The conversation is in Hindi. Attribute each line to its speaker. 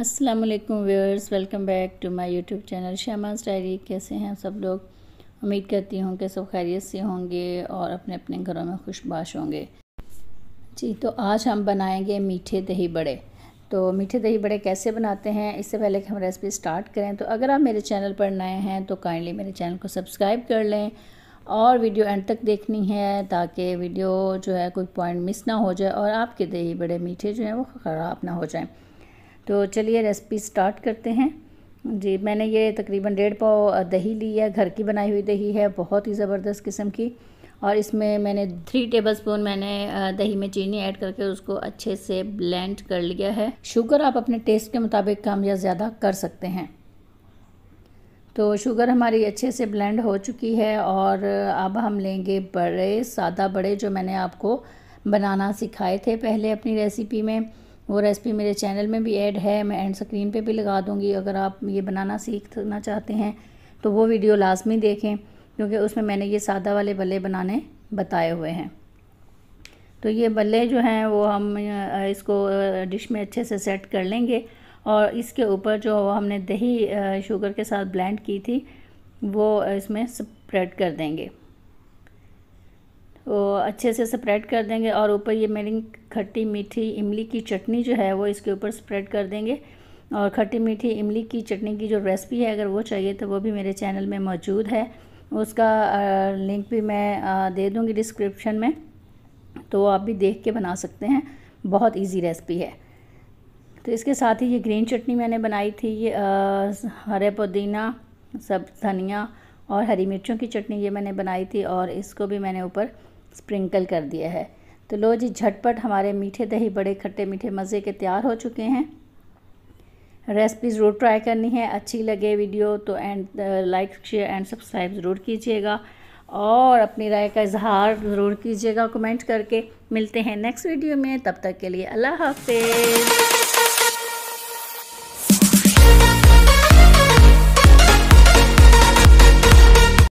Speaker 1: Aslam viewers welcome back to my YouTube channel Shyama diary कैसे हैं सब लोग उम्मीद करती हूँ कि सब खैरियत से होंगे और अपने अपने घरों में खुशबाश होंगे जी तो आज हम बनाएंगे मीठे दही बड़े तो मीठे दही बड़े कैसे बनाते हैं इससे पहले कि हम रेसिपी स्टार्ट करें तो अगर आप मेरे चैनल पर नए हैं तो काइंडली मेरे चैनल को सब्सक्राइब कर लें और वीडियो एंड तक देखनी है ताकि वीडियो जो है कोई पॉइंट मिस ना हो जाए और आपके दही बड़े मीठे जो हैं वो ख़राब ना हो जाएँ तो चलिए रेसिपी स्टार्ट करते हैं जी मैंने ये तकरीबन डेढ़ पाव दही ली है घर की बनाई हुई दही है बहुत ही ज़बरदस्त किस्म की और इसमें मैंने थ्री टेबल स्पून मैंने दही में चीनी ऐड करके उसको अच्छे से ब्लेंड कर लिया है शुगर आप अपने टेस्ट के मुताबिक कम या ज़्यादा कर सकते हैं तो शुगर हमारी अच्छे से ब्लेंड हो चुकी है और अब हम लेंगे बड़े सादा बड़े जो मैंने आपको बनाना सिखाए थे पहले अपनी रेसिपी में वो रेसिपी मेरे चैनल में भी ऐड है मैं एंड स्क्रीन पे भी लगा दूँगी अगर आप ये बनाना सीखना चाहते हैं तो वो वीडियो लाजमी देखें क्योंकि उसमें मैंने ये सादा वाले बल्ले बनाने बताए हुए हैं तो ये बल्ले जो हैं वो हम इसको डिश में अच्छे से सेट कर लेंगे और इसके ऊपर जो हमने दही शुगर के साथ ब्लेंड की थी वो इसमें स्प्रेड कर देंगे वो अच्छे से स्प्रेड कर देंगे और ऊपर ये मेरी खट्टी मीठी इमली की चटनी जो है वो इसके ऊपर स्प्रेड कर देंगे और खट्टी मीठी इमली की चटनी की जो रेसिपी है अगर वो चाहिए तो वो भी मेरे चैनल में मौजूद है उसका लिंक भी मैं दे दूँगी डिस्क्रिप्शन में तो आप भी देख के बना सकते हैं बहुत ईजी रेसिपी है तो इसके साथ ही ये ग्रीन चटनी मैंने बनाई थी ये हरे पुदीना सब धनिया और हरी मिर्चों की चटनी ये मैंने बनाई थी और इसको भी मैंने ऊपर स्प्रिंकल कर दिया है तो लो जी झटपट हमारे मीठे दही बड़े खट्टे मीठे मज़े के तैयार हो चुके हैं रेसिपी ज़रूर ट्राई करनी है अच्छी लगे वीडियो तो and like share and subscribe ज़रूर कीजिएगा और अपनी राय का इजहार ज़रूर कीजिएगा कमेंट करके मिलते हैं नेक्स्ट वीडियो में तब तक के लिए अल्लाह हाफिज़